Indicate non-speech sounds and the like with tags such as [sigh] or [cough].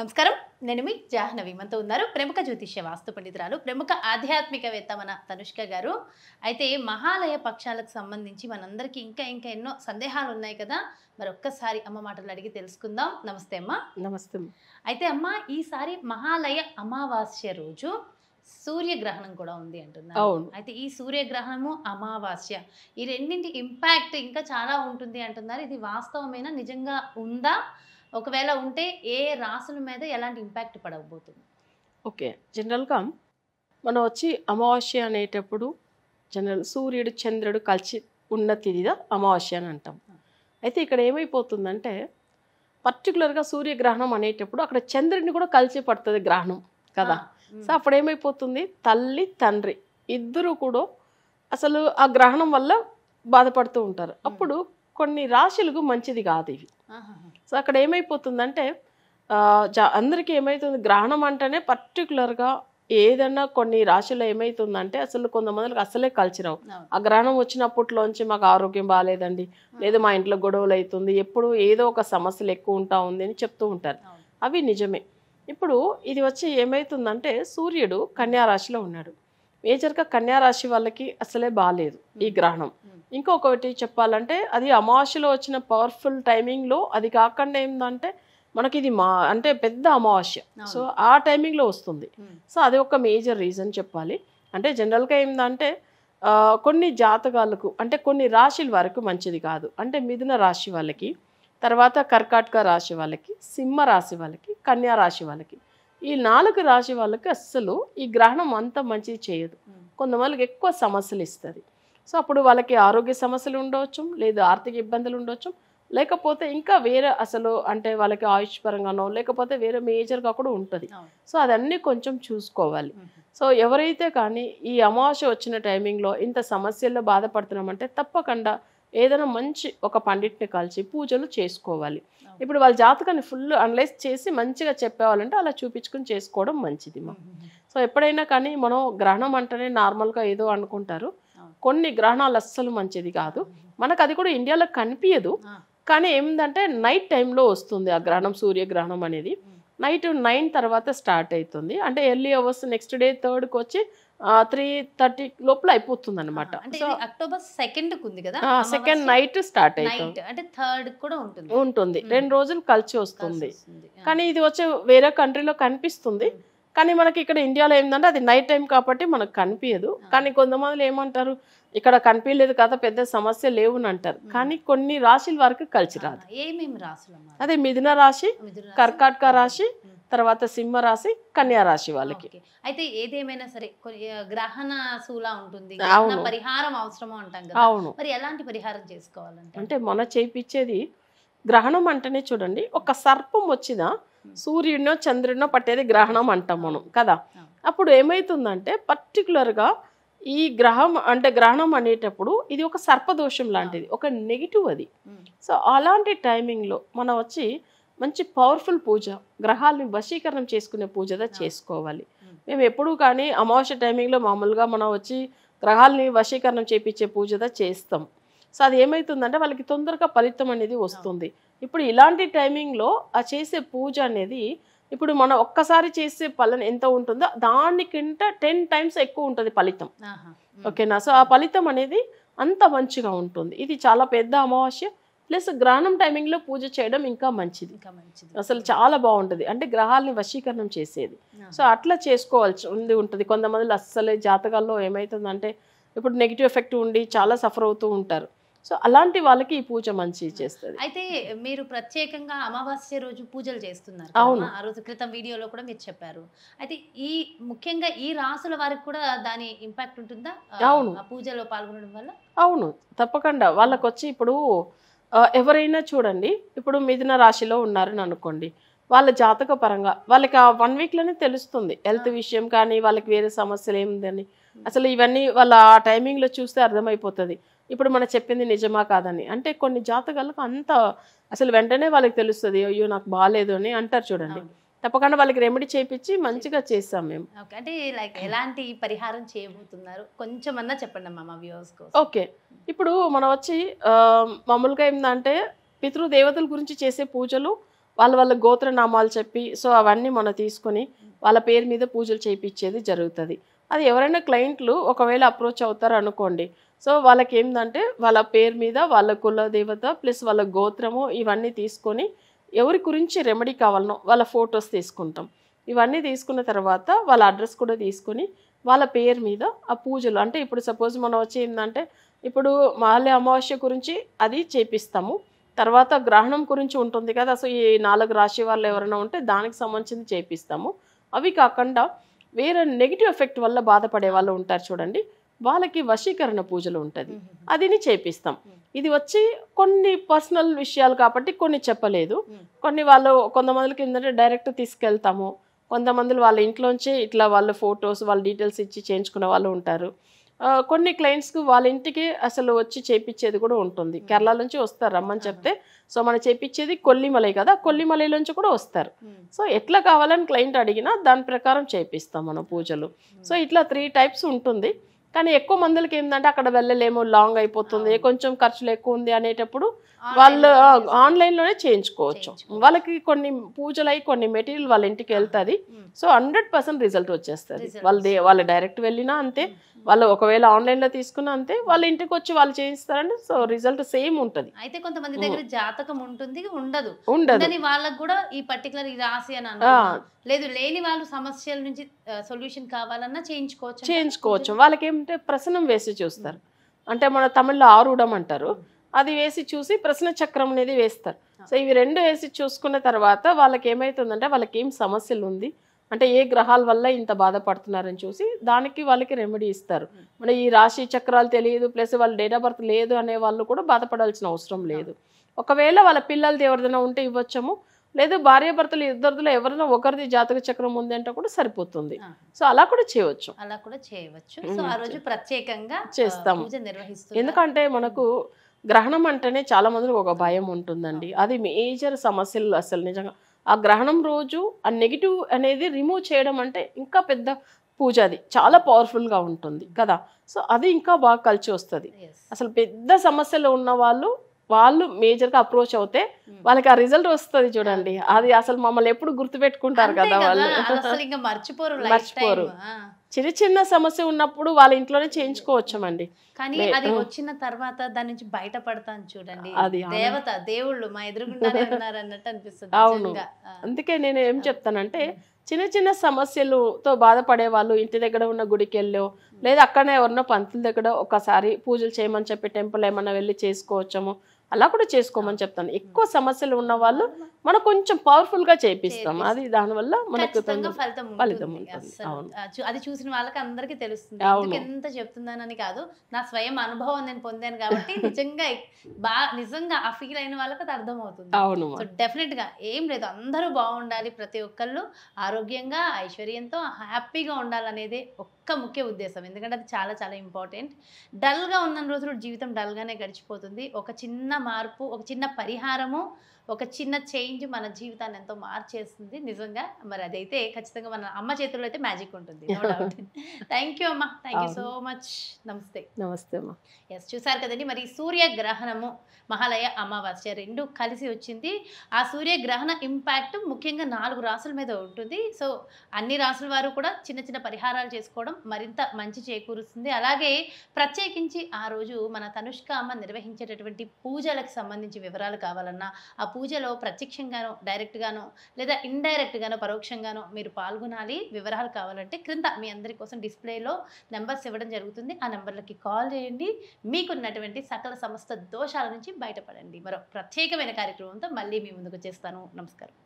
నమస్కారం నేను మీ జాహ్నవి మనతో ఉన్నారు ప్రముఖ జ్యోతిష్య వాస్తు పండితురాలు ప్రముఖ ఆధ్యాత్మికవేత్త మన తనుష్క గారు అయితే మహాలయ పక్షాలకు సంబంధించి మనందరికీ ఇంకా ఇంకా ఎన్నో సందేహాలు ఉన్నాయి కదా మరి ఒక్కసారి అమ్మ మాటలు అడిగి తెలుసుకుందాం నమస్తే అమ్మ నమస్తే అయితే అమ్మ ఈసారి మహాలయ అమావాస్య రోజు సూర్యగ్రహణం కూడా ఉంది అంటున్నారు అయితే ఈ సూర్యగ్రహణము అమావాస్య ఈ రెండింటి ఇంపాక్ట్ ఇంకా చాలా ఉంటుంది అంటున్నారు ఇది వాస్తవమైన నిజంగా ఉందా ఒకవేళ ఉంటే ఏ రాసుల మీద ఎలాంటి ఇంపాక్ట్ పడకపోతుంది ఓకే జనరల్గా మనం వచ్చి అమావాస్య అనేటప్పుడు జనరల్ సూర్యుడు చంద్రుడు కలిసి ఉన్న తిదిగా అమావాస్య అని అంటాం అయితే ఇక్కడ ఏమైపోతుందంటే పర్టికులర్గా సూర్యగ్రహణం అనేటప్పుడు అక్కడ చంద్రుడిని కూడా కలిసి పడుతుంది గ్రహణం కదా సో అప్పుడు ఏమైపోతుంది తల్లి తండ్రి ఇద్దరు కూడా అసలు ఆ గ్రహణం వల్ల బాధపడుతూ ఉంటారు అప్పుడు కొన్ని రాశులకు మంచిది కాదు ఇవి సో అక్కడ ఏమైపోతుందంటే అందరికీ ఏమవుతుంది గ్రహణం అంటేనే పర్టికులర్గా ఏదన్నా కొన్ని రాశుల్లో ఏమైతుందంటే అసలు కొంతమందికి అసలే కలిసిరావు ఆ గ్రహణం వచ్చినప్పట్లోంచి మాకు ఆరోగ్యం బాగాలేదండి లేదా మా ఇంట్లో గొడవలు అవుతుంది ఎప్పుడు ఏదో ఒక సమస్యలు ఎక్కువ ఉంటా ఉంది అని చెప్తూ ఉంటారు అవి నిజమే ఇప్పుడు ఇది వచ్చి ఏమవుతుందంటే సూర్యుడు కన్యా రాశిలో ఉన్నాడు మేజర్గా రాశి వాళ్ళకి అసలే బాగాలేదు ఈ గ్రహణం ఇంకొకటి చెప్పాలంటే అది అమావాస్యలో వచ్చిన పవర్ఫుల్ టైమింగ్లో అది కాకుండా ఏంటంటే మనకి ఇది మా అంటే పెద్ద అమావాస్య సో ఆ టైమింగ్లో వస్తుంది సో అది ఒక మేజర్ రీజన్ చెప్పాలి అంటే జనరల్గా ఏంటంటే కొన్ని జాతకాలకు అంటే కొన్ని రాశుల వరకు మంచిది కాదు అంటే మిథున రాశి వాళ్ళకి తర్వాత కర్కాటక రాశి వాళ్ళకి సింహ రాశి వాళ్ళకి కన్యా రాశి వాళ్ళకి ఈ నాలుగు రాశి వాళ్ళకి అస్సలు ఈ గ్రహణం అంత మంచిది చేయదు కొంతమందికి ఎక్కువ సమస్యలు ఇస్తుంది సో అప్పుడు వాళ్ళకి ఆరోగ్య సమస్యలు ఉండవచ్చు లేదా ఆర్థిక ఇబ్బందులు ఉండవచ్చు లేకపోతే ఇంకా వేరే అసలు అంటే వాళ్ళకి ఆయుష్ పరంగానో లేకపోతే వేరే మేజర్గా కూడా ఉంటుంది సో అదన్నీ కొంచెం చూసుకోవాలి సో ఎవరైతే కానీ ఈ అమావాస్య వచ్చిన టైమింగ్లో ఇంత సమస్యల్లో బాధపడుతున్నామంటే తప్పకుండా ఏదైనా మంచి ఒక పండిట్ని కలిసి పూజలు చేసుకోవాలి ఇప్పుడు వాళ్ళ జాతకాన్ని ఫుల్ అనలైజ్ చేసి మంచిగా చెప్పేవాళ్ళంటే అలా చూపించుకుని చేసుకోవడం మంచిది మనం సో ఎప్పుడైనా కానీ మనం గ్రహణం అంటేనే నార్మల్గా ఏదో అనుకుంటారు కొన్ని గ్రహణాలు అస్సలు మంచిది కాదు మనకు అది కూడా ఇండియాలో కనిపించదు కానీ ఏంటంటే నైట్ టైంలో వస్తుంది ఆ గ్రహణం సూర్యగ్రహణం అనేది నైట్ నైన్ తర్వాత స్టార్ట్ అవుతుంది అంటే ఎర్లీ అవర్స్ నెక్స్ట్ డే థర్డ్కి వచ్చి త్రీ థర్టీ లోపల అయిపోతుంది అనమాట అక్టోబర్ సెకండ్ ఉంది కదా సెకండ్ నైట్ స్టార్ట్ అవుతుంది అంటే థర్డ్ కూడా ఉంటుంది ఉంటుంది రెండు రోజులు కలిసి వస్తుంది కానీ ఇది వచ్చి వేరే కంట్రీలో కనిపిస్తుంది కానీ మనకి ఇక్కడ ఇండియాలో ఏంటంటే అది నైట్ టైం కాబట్టి మనకు కనిపించదు కానీ కొంతమంది ఏమంటారు ఇక్కడ కనిపించలేదు కదా పెద్ద సమస్య లేవు అని అంటారు కానీ కొన్ని రాశుల వరకు కలిసి రాదు ఏమేమి రాశులు అదే మిథున రాశి కర్కాటక రాశి తర్వాత సింహ రాశి కన్యా రాశి వాళ్ళకి అయితే ఏదేమైనా సరే గ్రహణ సూలా ఉంటుంది పరిహారం అవసరమో అంటాం అవును మరి ఎలాంటి పరిహారం చేసుకోవాలంటే అంటే మొన్న చేయించేది గ్రహణం అంటేనే చూడండి ఒక సర్పం వచ్చినా Hmm. సూర్యుడినో చంద్రుడినో పట్టేది గ్రహణం అంటాం మనం కదా hmm. అప్పుడు ఏమవుతుందంటే పర్టికులర్గా ఈ గ్రహం అంటే గ్రహణం అనేటప్పుడు ఇది ఒక సర్పదోషం hmm. లాంటిది ఒక నెగిటివ్ అది సో అలాంటి టైమింగ్లో మనం వచ్చి మంచి పవర్ఫుల్ పూజ గ్రహాలని వశీకరణం చేసుకునే పూజగా చేసుకోవాలి మేము ఎప్పుడూ కానీ అమావాస్య టైమింగ్లో మామూలుగా మనం వచ్చి గ్రహాలని వశీకరణం చేపించే పూజగా చేస్తాం సో అది ఏమవుతుందంటే వాళ్ళకి తొందరగా ఫలితం అనేది వస్తుంది ఇప్పుడు ఇలాంటి టైమింగ్లో ఆ చేసే పూజ అనేది ఇప్పుడు మనం ఒక్కసారి చేసే పలన ఎంత ఉంటుందో దానికింట టెన్ టైమ్స్ ఎక్కువ ఉంటుంది ఫలితం ఓకేనా సో ఆ ఫలితం అనేది అంత మంచిగా ఉంటుంది ఇది చాలా పెద్ద అమావాస్య ప్లస్ గ్రహణం టైమింగ్లో పూజ చేయడం ఇంకా మంచిది ఇంకా మంచిది అసలు చాలా బాగుంటుంది అంటే గ్రహాలని వశీకరణం చేసేది సో అట్లా చేసుకోవాల్సి ఉంది ఉంటుంది కొంతమంది అస్సలే జాతకాల్లో ఏమవుతుందంటే ఇప్పుడు నెగిటివ్ ఎఫెక్ట్ ఉండి చాలా సఫర్ అవుతూ ఉంటారు సో అలాంటి వాళ్ళకి ఈ పూజ మంచి చేస్తుంది అయితే మీరు ప్రత్యేకంగా అమావాస్య రోజు పూజలు చేస్తున్నారు అవును ఆ రోజు క్రితం వీడియోలో కూడా మీరు చెప్పారు అయితే ఈ ముఖ్యంగా ఈ రాసుల వారికి కూడా దాని ఇంపాక్ట్ ఉంటుందా అవును పూజలో పాల్గొనడం వల్ల అవును తప్పకుండా వాళ్ళకి వచ్చి ఇప్పుడు ఎవరైనా చూడండి ఇప్పుడు మిథున రాశిలో ఉన్నారని అనుకోండి వాళ్ళ జాతక పరంగా వాళ్ళకి ఆ వన్ వీక్లోనే తెలుస్తుంది హెల్త్ విషయం కానీ వాళ్ళకి వేరే సమస్యలు ఏముందని అసలు ఇవన్నీ వాళ్ళ ఆ టైమింగ్లో చూస్తే అర్థమైపోతుంది ఇప్పుడు మనం చెప్పింది నిజమా కాదని అంటే కొన్ని జాతకాలకు అంత అసలు వెంటనే వాళ్ళకి తెలుస్తుంది అయ్యో నాకు బాగాలేదు అని అంటారు చూడండి తప్పకుండా వాళ్ళకి రెమెడీ చేయించి మంచిగా చేస్తాం మేము అంటే లైక్ ఎలాంటి పరిహారం చేయబోతున్నారు కొంచెం అన్నా చెప్పండి మా వ్యూస్ ఓకే ఇప్పుడు మనం వచ్చి మామూలుగా ఏంటంటే పితృదేవతల గురించి చేసే పూజలు వాళ్ళ వాళ్ళ గోత్రనామాలు చెప్పి సో అవన్నీ మనం తీసుకొని వాళ్ళ పేరు మీద పూజలు చేయించేది జరుగుతుంది అది ఎవరైనా క్లయింట్లు ఒకవేళ అప్రోచ్ అవుతారు అనుకోండి సో వాళ్ళకి ఏంటంటే వాళ్ళ పేరు మీద వాళ్ళ కుల దేవత ప్లస్ వాళ్ళ గోత్రము ఇవన్నీ తీసుకొని ఎవరి గురించి రెమెడీ కావాలనో వాళ్ళ ఫొటోస్ తీసుకుంటాం ఇవన్నీ తీసుకున్న తర్వాత వాళ్ళ అడ్రస్ కూడా తీసుకొని వాళ్ళ పేరు మీద ఆ పూజలు అంటే ఇప్పుడు సపోజ్ మనం వచ్చి ఏంటంటే ఇప్పుడు మాల్య అమావాస్య గురించి అది చేపిస్తాము తర్వాత గ్రహణం గురించి ఉంటుంది కదా సో ఈ నాలుగు రాశి వాళ్ళు ఎవరైనా ఉంటే దానికి సంబంధించింది చేపిస్తాము అవి కాకుండా వేరే నెగిటివ్ ఎఫెక్ట్ వల్ల బాధపడే వాళ్ళు ఉంటారు చూడండి వాళ్ళకి వశీకరణ పూజలు ఉంటుంది అదిని చేపిస్తాం ఇది వచ్చి కొన్ని పర్సనల్ విషయాలు కాబట్టి కొన్ని చెప్పలేదు కొన్ని వాళ్ళు కొంతమందికి ఏంటంటే డైరెక్ట్ తీసుకెళ్తాము కొంతమంది వాళ్ళ ఇంట్లోంచి ఇట్లా వాళ్ళ ఫొటోస్ వాళ్ళ డీటెయిల్స్ ఇచ్చి చేయించుకునే వాళ్ళు ఉంటారు కొన్ని క్లయింట్స్కి వాళ్ళ ఇంటికి అసలు వచ్చి చేపించేది కూడా ఉంటుంది కేరళ నుంచి వస్తారు రమ్మని చెప్తే సో మనం చేపించేది కొల్లిమలై కదా కొల్లిమలై నుంచి కూడా వస్తారు సో ఎట్లా కావాలని క్లయింట్ అడిగినా దాని ప్రకారం చేపిస్తాం మనం పూజలు సో ఇట్లా త్రీ టైప్స్ ఉంటుంది కానీ ఎక్కువ మందులకి ఏంటంటే అక్కడ వెళ్ళలేము లాంగ్ అయిపోతుంది కొంచెం ఖర్చులు ఎక్కువ ఉంది అనేటప్పుడు వాళ్ళు ఆన్లైన్లోనే చేయించుకోవచ్చు వాళ్ళకి కొన్ని పూజలు అయి కొన్ని మెటీరియల్ వాళ్ళ ఇంటికి వెళ్తుంది సో హండ్రెడ్ పర్సెంట్ రిజల్ట్ వచ్చేస్తుంది వాళ్ళది వాళ్ళు డైరెక్ట్ వెళ్ళినా అంతే వాళ్ళు ఒకవేళ ఆన్లైన్లో తీసుకున్నా అంతే వాళ్ళ ఇంటికి వచ్చి వాళ్ళు చేయిస్తారంటే సో రిజల్ట్ సేమ్ ఉంటుంది అయితే కొంతమంది దగ్గర జాతకం ఉంటుంది ఉండదు ఉండదు వాళ్ళకి కూడా ఈ పర్టికులర్ ఈ రాశి అని లేదు లేని వాళ్ళు సమస్యల నుంచి సొల్యూషన్ కావాలన్నా చేయించుకోవచ్చు చేయించుకోవచ్చు వాళ్ళకి ఏం లేకుంటే ప్రసనం వేసి చూస్తారు అంటే మన తమిళ్లో ఆరుడం అంటారు అది వేసి చూసి ప్రశ్న చక్రం అనేది వేస్తారు సో ఇవి రెండు వేసి చూసుకున్న తర్వాత వాళ్ళకి ఏమవుతుందంటే వాళ్ళకి ఏం సమస్యలు ఉంది అంటే ఏ గ్రహాల వల్ల ఇంత బాధపడుతున్నారని చూసి దానికి వాళ్ళకి రెమెడీ ఇస్తారు మన ఈ రాశి చక్రాలు తెలియదు ప్లస్ వాళ్ళ డేట్ ఆఫ్ బర్త్ లేదు అనే వాళ్ళు కూడా బాధపడాల్సిన అవసరం లేదు ఒకవేళ వాళ్ళ పిల్లలది ఎవరిదైనా ఉంటే ఇవ్వచ్చాము లేదు భార్యాభర్తలు ఇద్దరులో ఎవరైనా ఒకరిది జాతక చక్రం ఉంది అంటే కూడా సరిపోతుంది సో అలా కూడా చేయవచ్చు అలా కూడా చేయవచ్చు సో ఆ రోజు ప్రత్యేకంగా చేస్తాం ఎందుకంటే మనకు గ్రహణం అంటేనే చాలా మందికి ఒక భయం ఉంటుందండి అది మేజర్ సమస్యలు అసలు నిజంగా ఆ గ్రహణం రోజు ఆ నెగిటివ్ అనేది రిమూవ్ చేయడం అంటే ఇంకా పెద్ద పూజ అది చాలా పవర్ఫుల్గా ఉంటుంది కదా సో అది ఇంకా బాగా కలిసి వస్తుంది అసలు పెద్ద సమస్యలు ఉన్న వాళ్ళు వాళ్ళు మేజర్గా అప్రోచ్ అవుతే hmm. వాళ్ళకి ఆ రిజల్ట్ వస్తుంది చూడండి hmm. అది అసలు మమ్మల్ని ఎప్పుడు గుర్తుపెట్టుకుంటారు కదా వాళ్ళు మర్చిపోరు మర్చిపోరు చిన్న చిన్న సమస్య ఉన్నప్పుడు వాళ్ళ ఇంట్లోనే అండి కానీ అది వచ్చిన తర్వాత దాని నుంచి బయటపడతాను చూడండి అది దేవత దేవుళ్ళు మా ఎదురుగుండానే [laughs] అన్నట్టు అనిపిస్తుంది అవును అందుకే నేను ఏం చెప్తానంటే hmm. చిన్న చిన్న సమస్యలతో బాధపడే వాళ్ళు ఇంటి దగ్గర ఉన్న గుడికి వెళ్ళో లేదా అక్కడనే ఎవరినో పంతుల దగ్గర ఒకసారి పూజలు చేయమని చెప్పి టెంపుల్ ఏమన్నా వెళ్ళి చేసుకోవచ్చాము అలా కూడా చేసుకోమని చెప్తాను ఎక్కువ సమస్యలు ఉన్న వాళ్ళు మనం కొంచెం పవర్ఫుల్ గా చేపిస్తాం అది దానివల్ల మనకు ఫలితం ఉంటుంది అది చూసిన వాళ్ళకి అందరికీ తెలుస్తుంది ఎంత చెప్తున్నానని కాదు నా స్వయం అనుభవం నేను పొందాను కాబట్టి నిజంగా బా నిజంగా ఆ ఫీల్ అయిన వాళ్ళకి అది అర్థమవుతుంది అవును సో డెఫినెట్ గా ఏం లేదు అందరూ బాగుండాలి ప్రతి ఒక్కళ్ళు ఆరోగ్యంగా ఐశ్వర్యంతో హ్యాపీగా ఉండాలనేది ఒక్క ముఖ్య ఉద్దేశం ఎందుకంటే అది చాలా చాలా ఇంపార్టెంట్ డల్గా ఉన్న రోజులు జీవితం డల్గానే గడిచిపోతుంది ఒక చిన్న మార్పు ఒక చిన్న పరిహారము ఒక చిన్న చేంజ్ మన జీవితాన్ని ఎంతో మార్చేస్తుంది నిజంగా మరి అదైతే ఖచ్చితంగా మన అమ్మ చేతుల్లో అయితే మ్యాజిక్ ఉంటుంది థ్యాంక్ యూ అమ్మా థ్యాంక్ యూ సో మచ్ నమస్తే నమస్తే అమ్మా ఎస్ చూసారు కదండి మరి సూర్యగ్రహణము మహాలయ అమావాస్య రెండు కలిసి వచ్చింది ఆ సూర్యగ్రహణ ఇంపాక్ట్ ముఖ్యంగా నాలుగు రాసుల మీద ఉంటుంది సో అన్ని రాసుల వారు కూడా చిన్న చిన్న పరిహారాలు చేసుకోవడం మరింత మంచి చేకూరుస్తుంది అలాగే ప్రత్యేకించి ఆ రోజు మన తనుష్క అమ్మ నిర్వహించేటటువంటి పూజలకు సంబంధించి వివరాలు కావాలన్నా ఆ పూజలో ప్రత్యక్షంగానో డైరెక్ట్గానో లేదా ఇండైరెక్ట్గానో పరోక్షంగానో మీరు పాల్గొనాలి వివరాలు కావాలంటే క్రింద మీ అందరి కోసం డిస్ప్లేలో నెంబర్స్ ఇవ్వడం జరుగుతుంది ఆ నెంబర్లకి కాల్ చేయండి మీకున్నటువంటి సకల సమస్త దోషాల నుంచి బయటపడండి మరో ప్రత్యేకమైన కార్యక్రమంతో మళ్ళీ మీ ముందుకు చేస్తాను నమస్కారం